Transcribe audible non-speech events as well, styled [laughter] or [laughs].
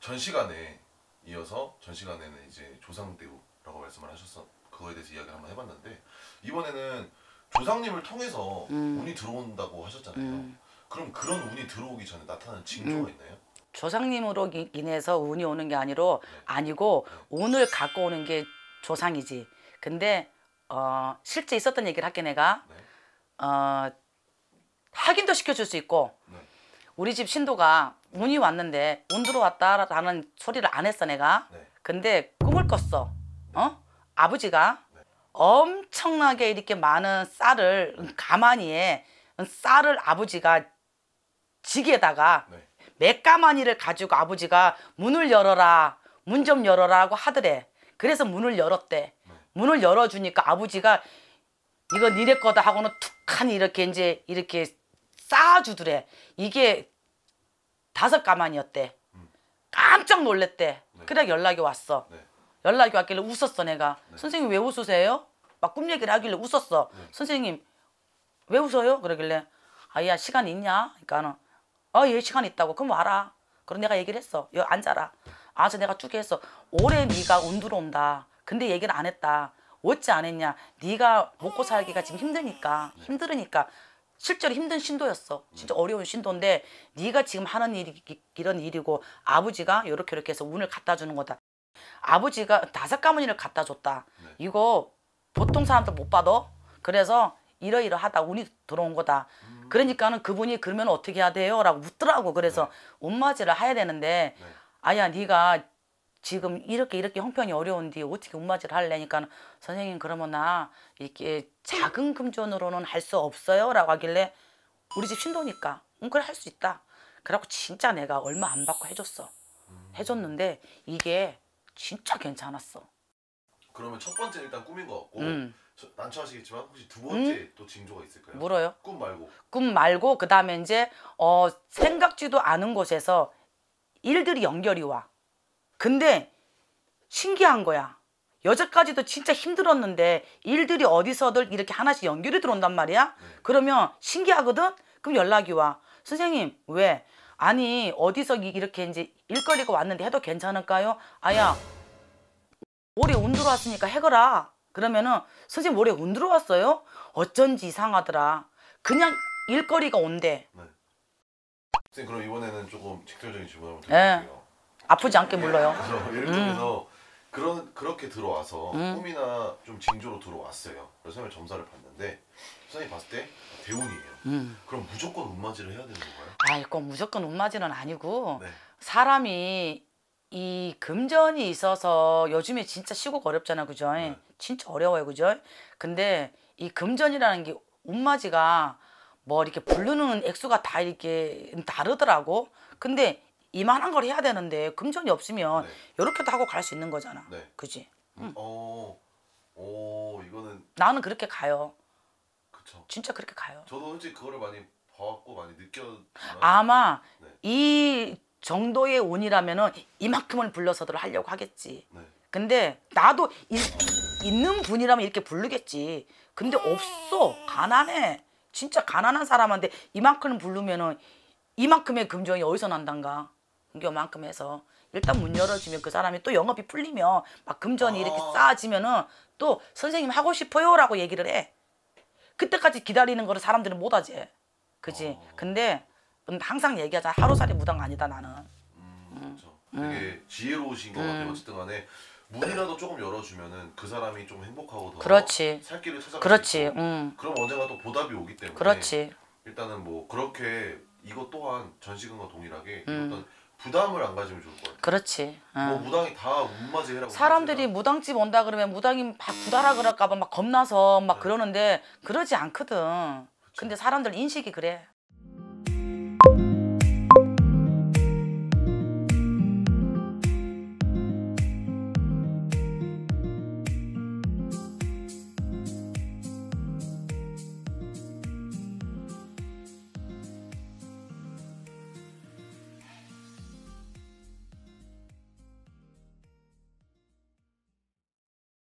전 시간에 이어서 전 시간에는 이제 조상대우라고 말씀을 하셨어 그거에 대해서 이야기를 한번 해봤는데 이번에는 조상님을 통해서 음. 운이 들어온다고 하셨잖아요. 음. 그럼 그런 운이 들어오기 전에 나타나는 징조가 음. 있나요? 조상님으로 인해서 운이 오는 게 아니로 네. 아니고 네. 운을 갖고 오는 게 조상이지. 근데 어, 실제 있었던 얘기를 할게 내가 네. 어, 확인도 시켜줄 수 있고 우리 집 신도가 운이 왔는데 운 들어왔다라는 소리를 안 했어 내가 네. 근데 꿈을 꿨어 네. 어? 아버지가 네. 엄청나게 이렇게 많은 쌀을 음, 가마니에 음, 쌀을 아버지가 지게다가 네. 맥가마니를 가지고 아버지가 문을 열어라 문 좀 열어라 하고 하더래 그래서 문을 열었대 네. 문을 열어주니까 아버지가 이거 니네 거다 하고는 툭하니 이렇게 이제 이렇게 쌓아주더래 이게 다섯 가만이었대. 깜짝 놀랬대. 네. 그래 연락이 왔어. 네. 연락이 왔길래 웃었어 내가. 네. 선생님 왜 웃으세요? 막 꿈 얘기를 하길래 웃었어. 네. 선생님 왜 웃어요? 그러길래 아야 시간 있냐? 그러니까는 아얘 어, 예, 시간 있다고 그럼 와라. 그럼 내가 얘기를 했어. 여 앉아라. 아 저 내가 쭉 해서 올해 네가 운 들어온다. 근데 얘기를 안 했다. 어찌 안 했냐? 네가 먹고 살기가 지금 힘드니까 네. 힘들으니까 실제로 힘든 신도였어. 진짜 어려운 신도인데 네가 지금 하는 일이 이런 일이고 아버지가 이렇게 이렇게 해서 운을 갖다 주는 거다. 아버지가 다섯 가문이를 갖다 줬다. 네. 이거 보통 사람들 못 받아. 그래서 이러이러하다 운이 들어온 거다. 음. 그러니까는 그분이 그러면 어떻게 해야 돼요? 라고 묻더라고. 그래서 네. 운맞이를 해야 되는데 네. 아야 네가 지금 이렇게 이렇게 형편이 어려운데 어떻게 운이를 할래니까 선생님 그러면 나 이렇게 작은 금전으로는 할 수 없어요 라고 하길래 우리 집 신도니까 응 그래 할 수 있다 그래갖고 진짜 내가 얼마 안 받고 해줬어 해줬는데 이게 진짜 괜찮았어 그러면 첫 번째 일단 꿈인 것 같고 음. 난처하시겠지만 혹시 두 번째 음? 또 징조가 있을까요? 물어요? 꿈 말고 꿈 말고 그 다음에 이제 어 생각지도 않은 곳에서 일들이 연결이 와 근데 신기한 거야. 여자까지도 진짜 힘들었는데 일들이 어디서들 이렇게 하나씩 연결이 들어온단 말이야. 음. 그러면 신기하거든? 그럼 연락이 와. 선생님 왜? 아니 어디서 이렇게 이제 일거리가 왔는데 해도 괜찮을까요? 아야 올해 운 들어왔으니까 해거라. 그러면은 선생님 올해 운 들어왔어요? 어쩐지 이상하더라. 그냥 일거리가 온대. 네. 선생님 그럼 이번에는 조금 직설적인 질문 한 예. 드릴게요. 네. 아프지 않게 물러요. [laughs] 그래서 예를 음. 들어서 그런 그렇게 들어와서 음. 꿈이나 좀 징조로 들어왔어요. 그래서 선 점사를 봤는데 선생님 봤을 때 대운이에요. 음. 그럼 무조건 운맞이를 해야 되는 건가요? 아, 이건 무조건 운맞이는 아니고 네. 사람이 이 금전이 있어서 요즘에 진짜 시국 어렵잖아, 그죠? 네. 진짜 어려워요, 그죠? 근데 이 금전이라는 게 운맞이가 뭐 이렇게 부르는 액수가 다 이렇게 다르더라고. 근데 이만한 걸 해야 되는데 금전이 없으면 네. 이렇게도 하고 갈 수 있는 거잖아. 네. 그지? 응. 음. 음. 어, 오, 이거는 나는 그렇게 가요. 그쵸. 진짜 그렇게 가요. 저도 솔직 그거를 많이 봐왔고 많이 느꼈. 아마 네. 이 정도의 운이라면은 이만큼을 불러서들 하려고 하겠지. 네. 근데 나도 이, 있는 분이라면 이렇게 부르겠지. 근데 없어. 가난해. 진짜 가난한 사람한테 이만큼은 부르면은 이만큼의 금전이 어디서 난단가. 요만큼 해서 일단 문 열어주면 그 사람이 또 영업이 풀리면 막 금전이 어. 이렇게 쌓아지면은 또 선생님 하고 싶어요 라고 얘기를 해 그때까지 기다리는 거를 사람들은 못 하지 그지 어. 근데 항상 얘기하자 하루살이 무당 아니다 나는 음, 음. 음. 되게 지혜로우신 것 음. 같아요 어쨌든 간에 문이라도 조금 열어주면은 그 사람이 좀 행복하고 더 그렇지. 살 길을 찾아갈 그렇지. 음. 그럼 언젠가 또 보답이 오기 때문에 그렇지. 일단은 뭐 그렇게 이것 또한 전시금과 동일하게 음. 어떤 부담을 안 가지면 좋을 것 같아요. 그렇지. 뭐 응. 뭐 무당이 다 운맞이 해라고. 사람들이 운맞이라. 무당집 온다 그러면 무당이 막 구달하 그럴까 봐 막 겁나서 막 네. 그러는데 그러지 않거든. 그쵸. 근데 사람들 인식이 그래.